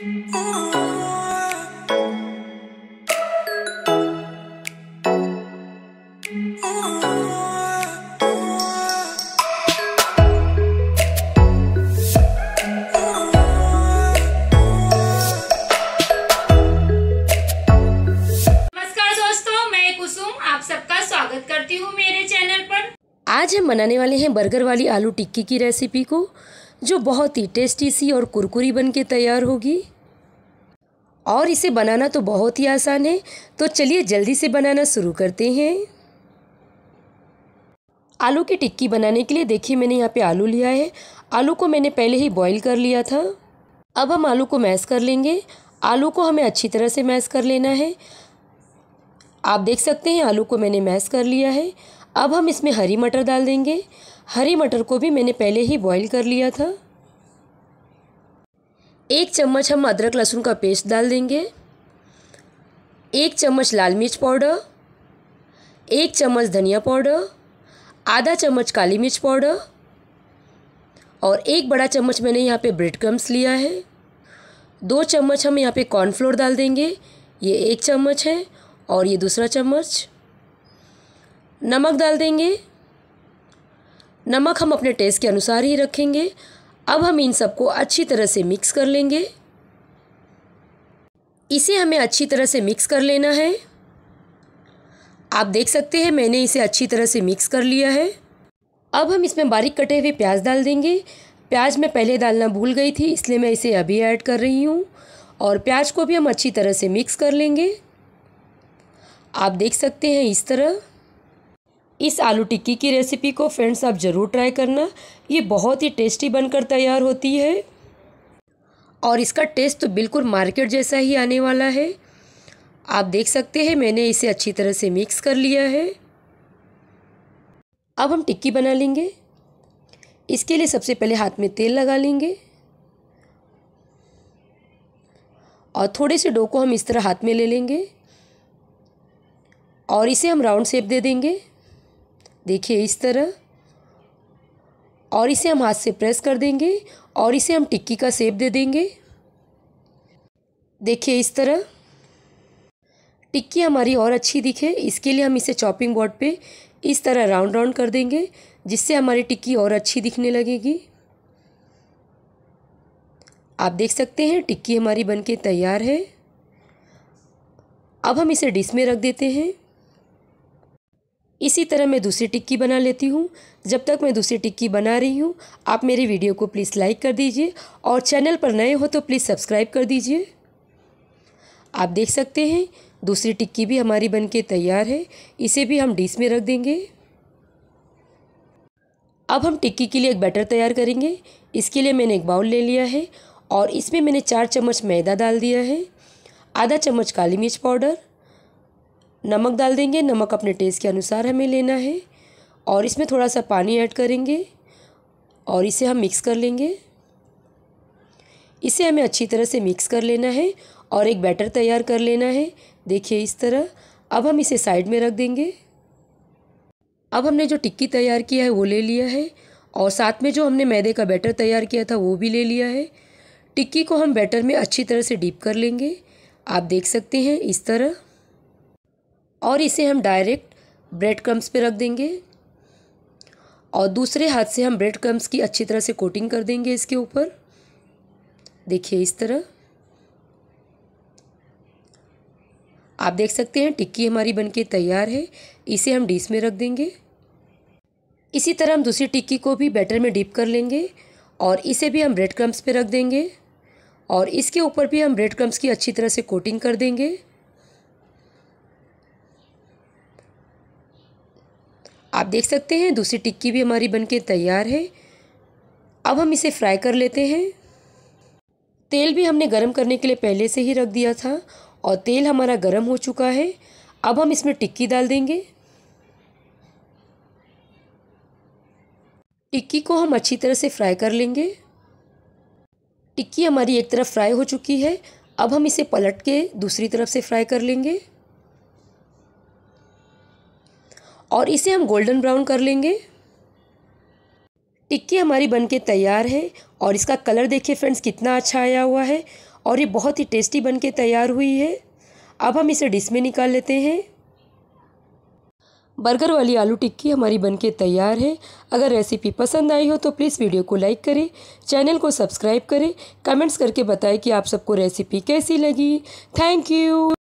आज हम बनाने वाले हैं बर्गर वाली आलू टिक्की की रेसिपी को जो बहुत ही टेस्टी सी और कुरकुरी बन के तैयार होगी और इसे बनाना तो बहुत ही आसान है तो चलिए जल्दी से बनाना शुरू करते हैं आलू की टिक्की बनाने के लिए देखिए मैंने यहाँ पे आलू लिया है आलू को मैंने पहले ही बॉईल कर लिया था अब हम आलू को मैश कर लेंगे आलू को हमें अच्छी तरह से मैश कर लेना है आप देख सकते हैं आलू को मैंने मैश कर लिया है अब हम इसमें हरी मटर डाल देंगे हरी मटर को भी मैंने पहले ही बॉईल कर लिया था एक चम्मच हम अदरक लहसुन का पेस्ट डाल देंगे एक चम्मच लाल मिर्च पाउडर एक चम्मच धनिया पाउडर आधा चम्मच काली मिर्च पाउडर और एक बड़ा चम्मच मैंने यहाँ पे ब्रेड क्रम्स लिया है दो चम्मच हम यहाँ पे कॉर्नफ्लोर डाल देंगे ये एक चम्मच है और ये दूसरा चम्मच नमक डाल देंगे नमक हम अपने टेस्ट के अनुसार ही रखेंगे अब हम इन सबको अच्छी तरह से मिक्स कर लेंगे इसे हमें अच्छी तरह से मिक्स कर लेना है आप देख सकते हैं मैंने इसे अच्छी तरह से मिक्स कर लिया है अब हम इसमें बारीक कटे हुए प्याज डाल देंगे प्याज मैं पहले डालना भूल गई थी इसलिए मैं इसे अभी ऐड कर रही हूँ और प्याज को भी हम अच्छी तरह से मिक्स कर लेंगे आप देख सकते हैं इस तरह इस आलू टिक्की की रेसिपी को फ्रेंड्स आप ज़रूर ट्राई करना ये बहुत ही टेस्टी बनकर तैयार होती है और इसका टेस्ट तो बिल्कुल मार्केट जैसा ही आने वाला है आप देख सकते हैं मैंने इसे अच्छी तरह से मिक्स कर लिया है अब हम टिक्की बना लेंगे इसके लिए सबसे पहले हाथ में तेल लगा लेंगे और थोड़े से डो को हम इस तरह हाथ में ले लेंगे और इसे हम राउंड शेप दे देंगे देखिए इस तरह और इसे हम हाथ से प्रेस कर देंगे और इसे हम टिक्की का सेप दे देंगे देखिए इस तरह टिक्की हमारी और अच्छी दिखे इसके लिए हम इसे चॉपिंग बोर्ड पे इस तरह राउंड राउंड कर देंगे जिससे हमारी टिक्की और अच्छी दिखने लगेगी आप देख सकते हैं टिक्की हमारी बनके तैयार है अब हम इसे डिश में रख देते हैं इसी तरह मैं दूसरी टिक्की बना लेती हूँ जब तक मैं दूसरी टिक्की बना रही हूँ आप मेरी वीडियो को प्लीज़ लाइक कर दीजिए और चैनल पर नए हो तो प्लीज़ सब्सक्राइब कर दीजिए आप देख सकते हैं दूसरी टिक्की भी हमारी बनके तैयार है इसे भी हम डिश में रख देंगे अब हम टिक्की के लिए एक बैटर तैयार करेंगे इसके लिए मैंने एक बाउल ले लिया है और इसमें मैंने चार चम्मच मैदा डाल दिया है आधा चम्मच काली मिर्च पाउडर नमक डाल देंगे नमक अपने टेस्ट के अनुसार हमें लेना है और इसमें थोड़ा सा पानी ऐड करेंगे और इसे हम मिक्स कर लेंगे इसे हमें अच्छी तरह से मिक्स कर लेना है और एक बैटर तैयार कर लेना है देखिए इस तरह अब हम इसे साइड में रख देंगे अब हमने जो टिक्की तैयार किया है वो ले लिया है और साथ में जो हमने मैदे का बैटर तैयार किया था वो भी ले लिया है टिक्की को हम बैटर में अच्छी तरह से डीप कर लेंगे आप देख सकते हैं इस तरह और इसे हम डायरेक्ट ब्रेड क्रम्स पे रख देंगे और दूसरे हाथ से हम ब्रेड क्रम्स की अच्छी तरह से कोटिंग कर देंगे इसके ऊपर देखिए इस तरह आप देख सकते हैं टिक्की हमारी बनके तैयार है इसे हम डिश में रख देंगे इसी तरह हम दूसरी टिक्की को भी बैटर में डिप कर लेंगे और इसे भी हम ब्रेड क्रम्स पे रख देंगे और इसके ऊपर भी हम ब्रेड क्रम्स की अच्छी तरह से कोटिंग कर देंगे आप देख सकते हैं दूसरी टिक्की भी हमारी बनके तैयार है अब हम इसे फ्राई कर लेते हैं तेल भी हमने गरम करने के लिए पहले से ही रख दिया था और तेल हमारा गरम हो चुका है अब हम इसमें टिक्की डाल देंगे टिक्की को हम अच्छी तरह से फ्राई कर लेंगे टिक्की हमारी एक तरफ फ्राई हो चुकी है अब हम इसे पलट के दूसरी तरफ से फ्राई कर लेंगे और इसे हम गोल्डन ब्राउन कर लेंगे टिक्की हमारी बनके तैयार है और इसका कलर देखिए फ्रेंड्स कितना अच्छा आया हुआ है और ये बहुत ही टेस्टी बनके तैयार हुई है अब हम इसे डिश में निकाल लेते हैं बर्गर वाली आलू टिक्की हमारी बनके तैयार है अगर रेसिपी पसंद आई हो तो प्लीज़ वीडियो को लाइक करें चैनल को सब्सक्राइब करें कमेंट्स करके बताएं कि आप सबको रेसिपी कैसी लगी थैंक यू